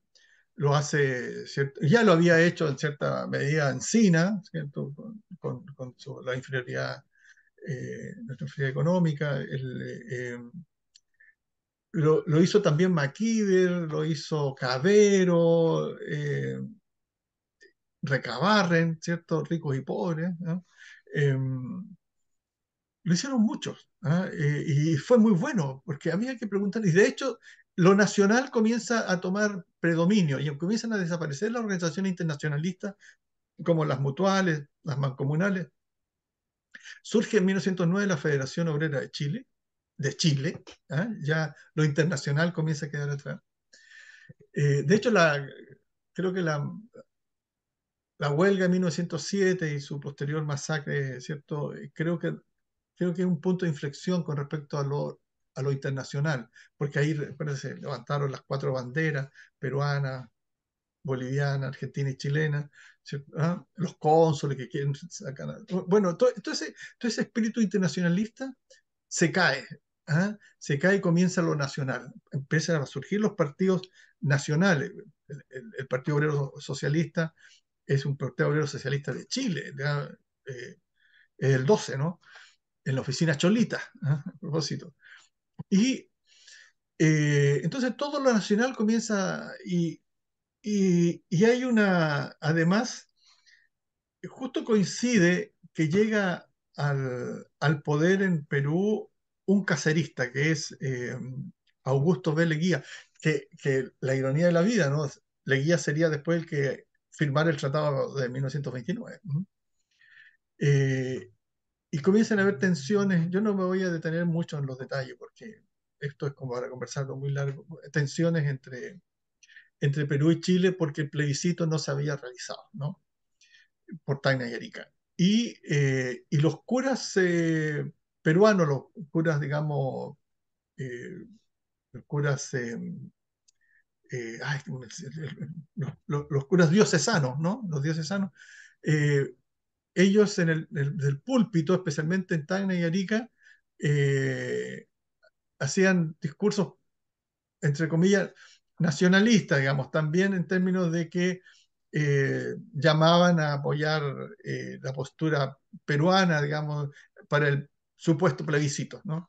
lo hace, ¿cierto? ya lo había hecho en cierta medida Encina, ¿cierto? con, la inferioridad, eh, económica. Eh, lo, hizo también MacIver, lo hizo Cabero, eh, Recabarren, ¿cierto? ricos y pobres. lo hicieron muchos ¿ah? y fue muy bueno, porque había que preguntar, y de hecho lo nacional comienza a tomar predominio y comienzan a desaparecer las organizaciones internacionalistas como las mutuales, las mancomunales. Surge en 1909 la Federación Obrera de Chile, de Chile, ¿ah? ya lo internacional comienza a quedar atrás. Eh, de hecho, la, creo que la, la huelga de 1907 y su posterior masacre, ¿cierto? Eh, creo que, creo que es un punto de inflexión con respecto a lo a lo internacional, porque ahí se levantaron las cuatro banderas, peruana, boliviana, argentina y chilena, ¿Ah? los cónsules que quieren sacar. Bueno, todo, ese, espíritu internacionalista se cae, ¿ah? se cae y comienza lo nacional. Empiezan a surgir los partidos nacionales. El, Partido Obrero Socialista es un Partido Obrero Socialista de Chile, eh, el 12, ¿no? En la oficina Cholita, ¿ah? a propósito. Y eh, entonces todo lo nacional comienza y, y, hay una, además, justo coincide que llega al, poder en Perú un cacerista, que es eh, Augusto B. Leguía, que, la ironía de la vida, ¿no? Leguía sería después el que firmara el tratado de 1929. Eh, y comienzan a haber tensiones. Yo no me voy a detener mucho en los detalles porque esto es como para conversarlo muy largo. Tensiones entre, entre Perú y Chile porque el plebiscito no se había realizado, ¿no? Por Taina y Arica. Y, eh, los curas eh, peruanos, los curas, digamos, eh, los curas, los, curas diocesanos, ¿no? Los diocesanos, ellos en el, del púlpito, especialmente en Tacna y Arica, eh, hacían discursos, entre comillas, nacionalistas, digamos, también en términos de que eh, llamaban a apoyar eh, la postura peruana, digamos, para el supuesto plebiscito, ¿no?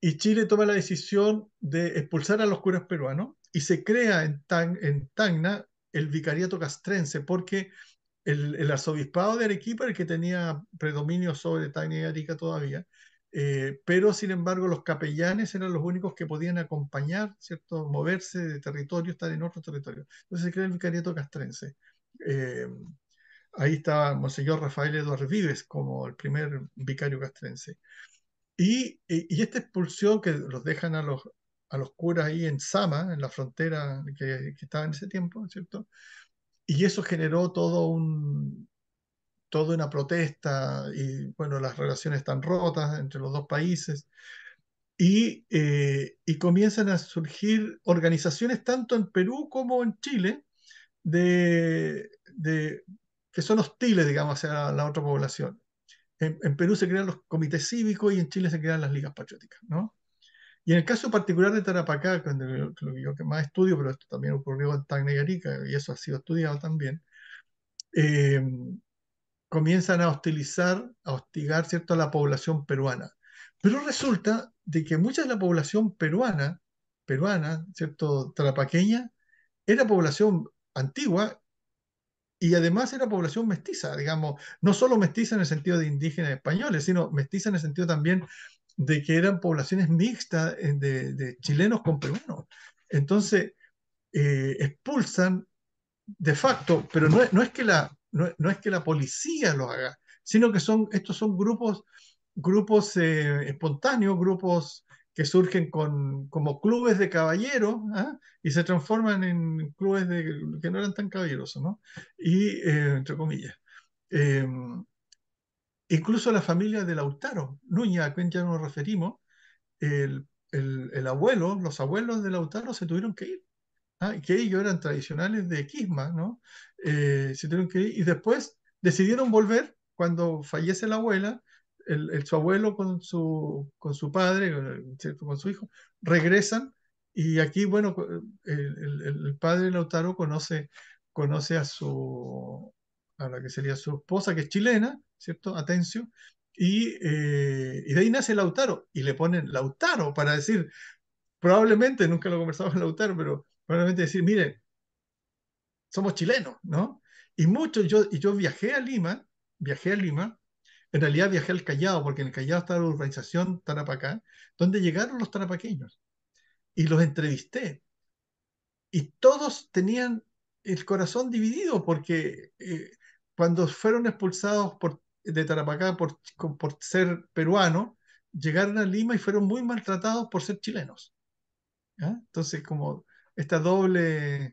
Y Chile toma la decisión de expulsar a los curas peruanos y se crea en, Tan, en Tacna el vicariato castrense, porque el, arzobispado de Arequipa, el que tenía predominio sobre Tania y Arica todavía, eh, pero sin embargo los capellanes eran los únicos que podían acompañar, ¿cierto? Moverse de territorio, estar en otro territorio. Entonces se crea el vicariato castrense. Eh, ahí estaba Monseñor Rafael Eduardo Vives como el primer vicario castrense. Y, esta expulsión que los dejan a los, a los curas ahí en Sama, en la frontera que, que estaba en ese tiempo, ¿cierto? Y eso generó todo un, toda una protesta y bueno, las relaciones están rotas entre los dos países. Y, eh, comienzan a surgir organizaciones tanto en Perú como en Chile de, que son hostiles, digamos, a la, otra población. en, Perú se crean los comités cívicos y en Chile se crean las ligas patrióticas, ¿no? Y en el caso particular de Tarapacá, que es lo que yo más estudio, pero esto también ocurrió en Tacna y Arica, y eso ha sido estudiado también, eh, comienzan a hostilizar, a hostigar ¿cierto? a la población peruana. Pero resulta de que mucha de la población peruana, peruana, ¿cierto? Tarapaqueña, era población antigua y además era población mestiza, digamos, no solo mestiza en el sentido de indígenas españoles, sino mestiza en el sentido también de que eran poblaciones mixtas eh, de, chilenos con peruanos. Entonces, eh, expulsan de facto, pero no, no es que la, no, es que la policía lo haga, sino que son, estos son grupos, grupos eh, espontáneos, grupos que surgen con, como clubes de caballeros ¿ah? y se transforman en clubes de, que no eran tan caballerosos, ¿no? Y, entre comillas. Em, Incluso la familia de Lautaro Nuña, a quien ya nos referimos, el, abuelo, los abuelos de Lautaro se tuvieron que ir, ¿ah? que ellos eran tradicionales de Quisma, ¿no? Eh, se tuvieron que ir y después decidieron volver cuando fallece la abuela, el, su abuelo con su, con su padre, con su hijo, regresan y aquí, bueno, el, el padre Lautaro conoce, conoce a, su, a la que sería su esposa, que es chilena, ¿cierto? Atencio. Eh, y, de ahí nace Lautaro, y le ponen Lautaro para decir, probablemente, nunca lo conversamos con Lautaro, pero probablemente decir, miren, somos chilenos, ¿no? Y muchos, yo, y yo viajé a Lima, viajé a Lima, en realidad viajé al Callao, porque en el Callao está la urbanización Tarapacá, donde llegaron los tarapaqueños, y los entrevisté, y todos tenían el corazón dividido, porque... Eh, cuando fueron expulsados por de Tarapacá por, por ser peruano, llegaron a Lima y fueron muy maltratados por ser chilenos. Entonces, como esta doble,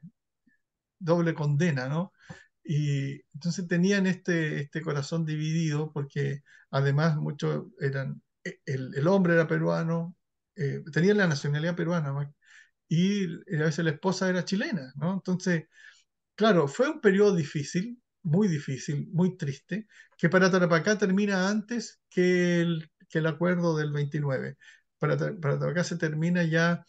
doble condena, ¿no? Y entonces tenían este, este corazón dividido porque además muchos eran, e, el, hombre era peruano, eh, tenían la nacionalidad peruana y a veces la esposa era chilena, ¿no? Entonces, claro, fue un periodo difícil, muy difícil, muy triste, que para Tarapacá termina antes que el, que el acuerdo del 29. Para, para Tarapacá se termina ya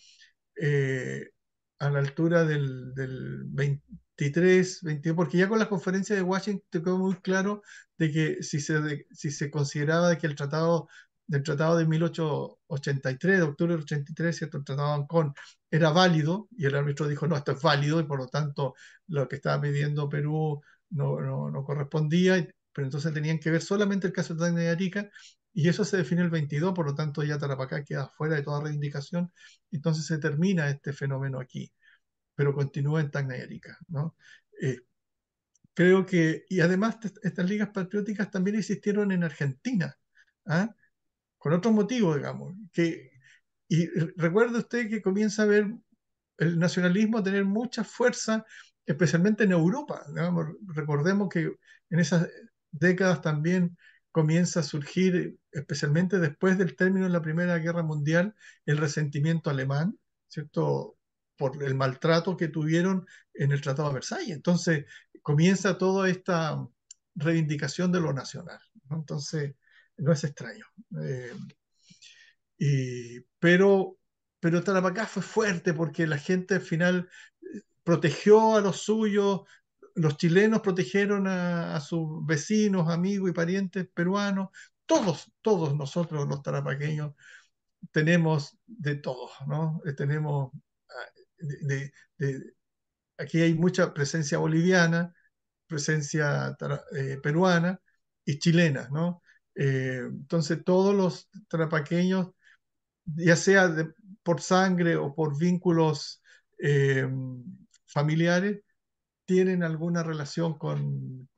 eh, a la altura del, del 23, 22, porque ya con la conferencia de Washington quedó muy claro de que si se, si se consideraba que el tratado del tratado de 1883, de octubre del 83, ¿cierto? el tratado de Ancón, era válido y el árbitro dijo, no, esto es válido y por lo tanto lo que estaba pidiendo Perú no, correspondía, pero entonces tenían que ver solamente el caso de Tacna y Arica, y eso se define el 22, por lo tanto ya Tarapacá queda fuera de toda reivindicación, entonces se termina este fenómeno aquí, pero continúa en Tacna y Arica, ¿no? Eh, creo que, y además estas ligas patrióticas también existieron en Argentina, ¿ah? con otro motivo, digamos, que, y recuerde usted que comienza a ver el nacionalismo tener mucha fuerza especialmente en Europa. recordemos que en esas décadas también comienza a surgir, especialmente después del término de la Primera Guerra Mundial, el resentimiento alemán, ¿cierto? Por el maltrato que tuvieron en el Tratado de Versalles. Entonces comienza toda esta reivindicación de lo nacional. Entonces no es extraño. Eh, pero pero Tarapacá fue fuerte porque la gente al final protegió a los suyos, los chilenos protegieron a, sus vecinos, amigos y parientes peruanos, todos, todos nosotros los tarapaqueños tenemos de todos, ¿no? Eh, tenemos, ah, de, aquí hay mucha presencia boliviana, presencia eh, peruana y chilena, ¿no? Eh, entonces todos los tarapaqueños, ya sea por sangre o por vínculos familiares tienen alguna relación con,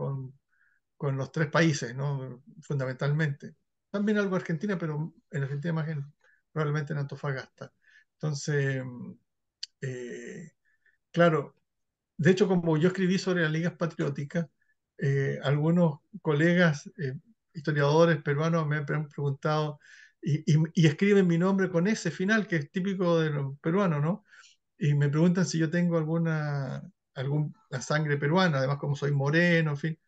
los tres países, ¿no? fundamentalmente. También algo Argentina, pero en Argentina más probablemente en Antofagasta. Entonces, eh, claro, de hecho, como yo escribí sobre las ligas patrióticas, eh, algunos colegas, eh, historiadores peruanos, me han preguntado y, y, escriben mi nombre con ese final, que es típico de los peruanos, ¿no? y me preguntan si yo tengo alguna, alguna sangre peruana, además como soy moreno, en fin.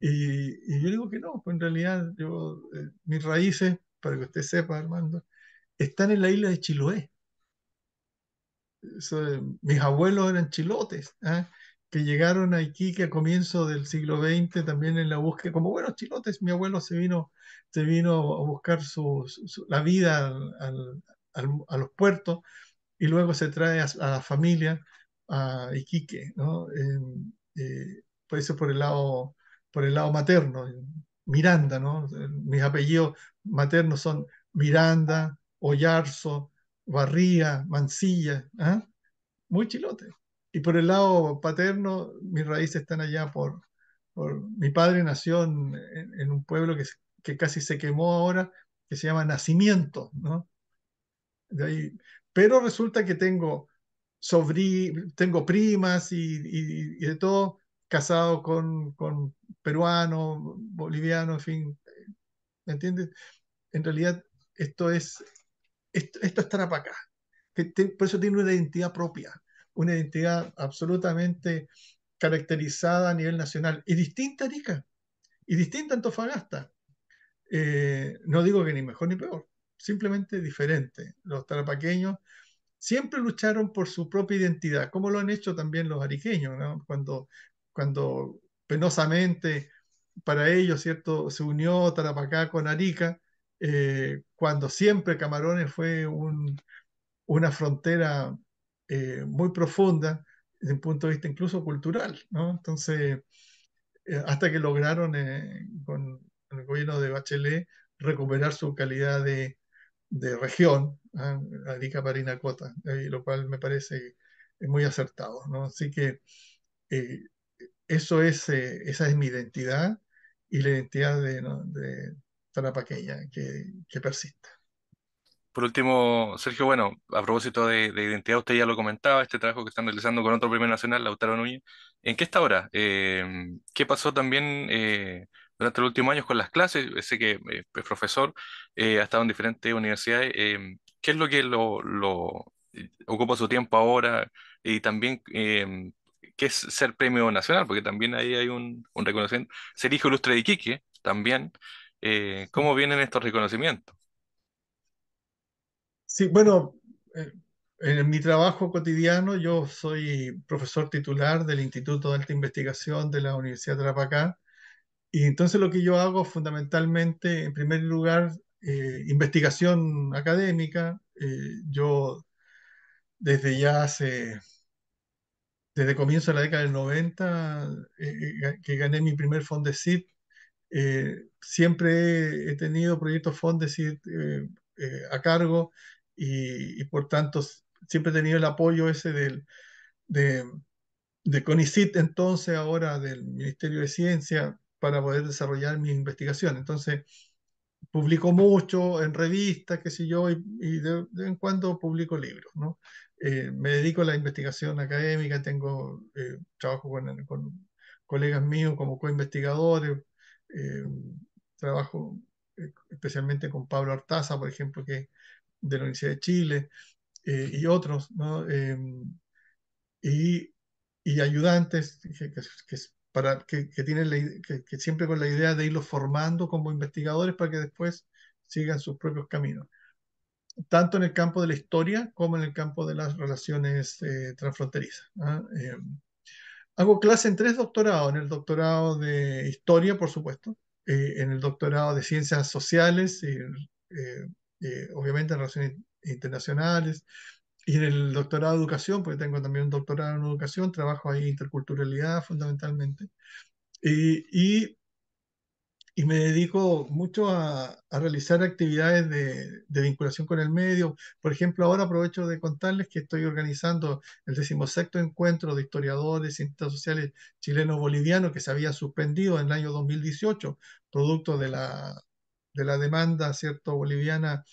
Y, yo digo que no, pues en realidad yo, eh, mis raíces, para que usted sepa, Armando, están en la isla de Chiloé. Eh, mis abuelos eran chilotes, ¿ah? que llegaron a que a comienzo del siglo XX también en la búsqueda, como buenos chilotes, mi abuelo se vino, se vino a buscar su, la vida a los puertos y luego se trae a, la familia a Iquique, ¿no? Eh, por eso por el lado, por el lado materno, Miranda, ¿no? Mis apellidos maternos son Miranda, Ollarzo, Barría, Mancilla, ¿ah? muy chilote. Y por el lado paterno, mis raíces están allá por... por mi padre nació en, en un pueblo que, que casi se quemó ahora, que se llama Nacimiento, ¿no? De ahí pero resulta que tengo, sobrí, tengo primas y, de todo casado con, con peruano, boliviano, en fin, ¿me entiendes? En realidad esto es, esto, esto acá por eso tiene una identidad propia, una identidad absolutamente caracterizada a nivel nacional y distinta a y distinta a Antofagasta. Eh, no digo que ni mejor ni peor, simplemente diferente. Los tarapaqueños siempre lucharon por su propia identidad, como lo han hecho también los ariqueños, ¿no? cuando, cuando penosamente para ellos, ¿cierto? Se unió Tarapacá con Arica, eh, cuando siempre Camarones fue una frontera eh, muy profunda desde un punto de vista incluso cultural, Entonces, eh, hasta que lograron con, el gobierno de Bachelet recuperar su calidad de, de región, ¿ah? ¿eh? Arica, Parinacota, lo cual me parece muy acertado. Así que eh, eso es, eh, esa es mi identidad y la identidad de, ¿no? que, persista. Por último, Sergio, bueno, a propósito de, identidad, usted ya lo comentaba, este trabajo que están realizando con otro primer nacional, Lautaro Núñez. ¿En qué está ahora? Eh, ¿Qué pasó también durante los últimos años con las clases, sé que es eh, profesor, eh, ha estado en diferentes universidades, em, ¿qué es lo que lo, eh, ocupa su tiempo ahora? Y también, em, ¿qué es ser premio nacional? Porque también ahí hay un, un reconocimiento. Ser hijo ilustre de Iquique, también. ¿Cómo vienen estos reconocimientos? Sí, bueno, en mi trabajo cotidiano, yo soy profesor titular del Instituto de Alta Investigación de la Universidad de Tarapacá y entonces lo que yo hago fundamentalmente, en primer lugar, eh, investigación académica. Eh, yo desde ya hace, desde comienzo de la década del 90, eh, que gané mi primer Fondesit, siempre he tenido proyectos Fondesit a cargo y, por tanto siempre he tenido el apoyo ese del, de CONICIT entonces, ahora del Ministerio de Ciencia, para poder desarrollar mi investigación Entonces, publico mucho en revistas, qué sé yo, y, y de, vez en cuando publico libros, ¿no? Eh, me dedico a la investigación académica, tengo eh, trabajo con, colegas míos como co-investigadores, eh, trabajo especialmente con Pablo Artaza, por ejemplo, que de la Universidad de Chile, y otros, ¿no? y, ayudantes que, que, que, tienen siempre con la idea de irlos formando como investigadores para que después sigan sus propios caminos, tanto en el campo de la historia como en el campo de las relaciones eh, transfronterizas. ¿ah? Eh, hago clase en tres doctorados, en el doctorado de historia, por supuesto, eh, en el doctorado de ciencias sociales, y, obviamente en relaciones internacionales, y en el doctorado de educación, porque tengo también un doctorado en educación, trabajo ahí interculturalidad fundamentalmente. Y, y, me dedico mucho a, a realizar actividades de, de, vinculación con el medio. Por ejemplo, ahora aprovecho de contarles que estoy organizando el decimosexto encuentro de historiadores, cientistas sociales chilenos bolivianos que se había suspendido en el año 2018, producto de la, de la demanda cierto boliviana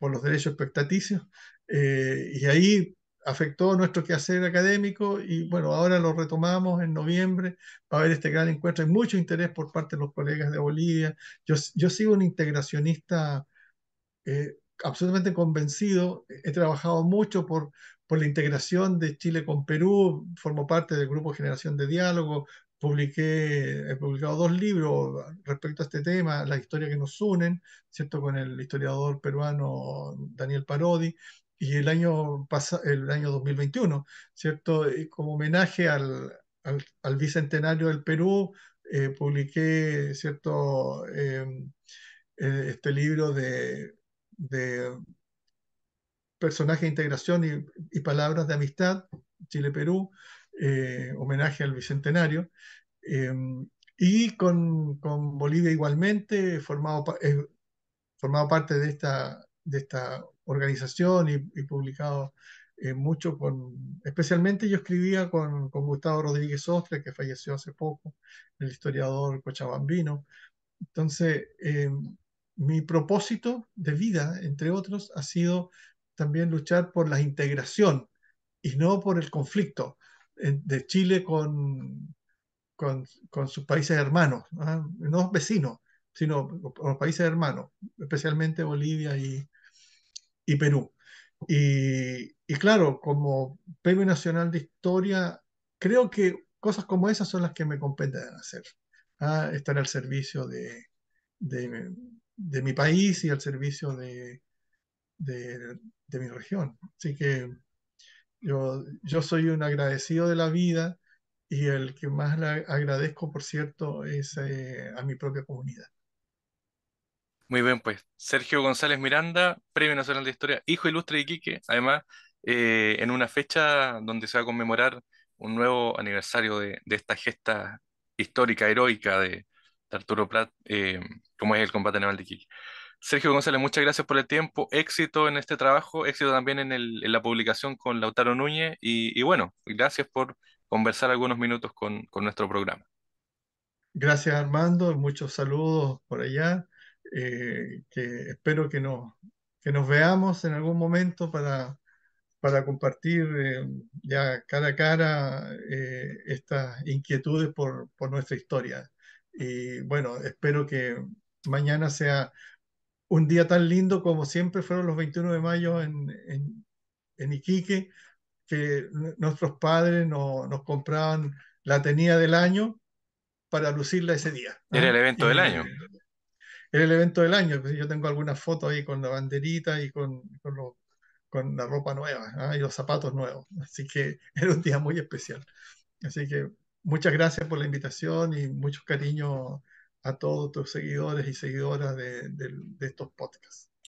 por los derechos expectaticios, eh, y ahí afectó nuestro quehacer académico y bueno, ahora lo retomamos en noviembre, para ver este gran encuentro, hay mucho interés por parte de los colegas de Bolivia, yo, yo sigo un integracionista eh, absolutamente convencido, he trabajado mucho por, por la integración de Chile con Perú, formo parte del grupo Generación de Diálogo, publiqué, he publicado dos libros respecto a este tema, la historia que nos unen, ¿cierto? Con el historiador peruano Daniel Parodi, y el año, el año 2021, ¿cierto? Y como homenaje al, bicentenario del Perú, eh, publiqué, ¿cierto? Em, eh, este libro de, de personaje, integración y, y palabras de amistad, Chile-Perú, eh, homenaje al Bicentenario. Em, y con, con, Bolivia igualmente, he formado, eh, formado parte de esta, de esta organización y, y publicado eh, mucho con, especialmente yo escribía con, con, Gustavo Rodríguez Ostre, que falleció hace poco, el historiador cochabambino. Entonces, em, mi propósito de vida, entre otros, ha sido también luchar por la integración y no por el conflicto, de Chile con, con, con sus países hermanos, no vecinos, sino los países hermanos, especialmente Bolivia y, y Perú. Y, y, claro, como Premio Nacional de Historia, creo que cosas como esas son las que me competen hacer. Estar al servicio de, de, de, mi país y al servicio de, de, de mi región. Así que yo, soy un agradecido de la vida y el que más le agradezco, por cierto, es eh, a mi propia comunidad. Muy bien, pues. Sergio González Miranda, Premio Nacional de Historia, hijo ilustre de Iquique, además, eh, en una fecha donde se va a conmemorar un nuevo aniversario de, esta gesta histórica, heroica de, Arturo Prat, eh, como es el combate naval de Iquique. Sergio González, muchas gracias por el tiempo, éxito en este trabajo, éxito también en, la publicación con Lautaro Núñez y, bueno, gracias por conversar algunos minutos con, nuestro programa. Gracias Armando, muchos saludos por allá, eh, que espero que, que nos veamos en algún momento para, para compartir eh, ya cara a cara eh, estas inquietudes por, por nuestra historia. Y bueno, espero que mañana sea un día tan lindo como siempre fueron los 21 de mayo en, en, Iquique, que nuestros padres nos compraban la tenida del año para lucirla ese día. ¿ah? Era el evento del año. Era el evento del año. Yo tengo algunas fotos ahí con la banderita y con, con, la ropa nueva ¿ah? y los zapatos nuevos. Así que era un día muy especial. Así que muchas gracias por la invitación y muchos cariños a todos tus seguidores y seguidoras de, estos podcasts.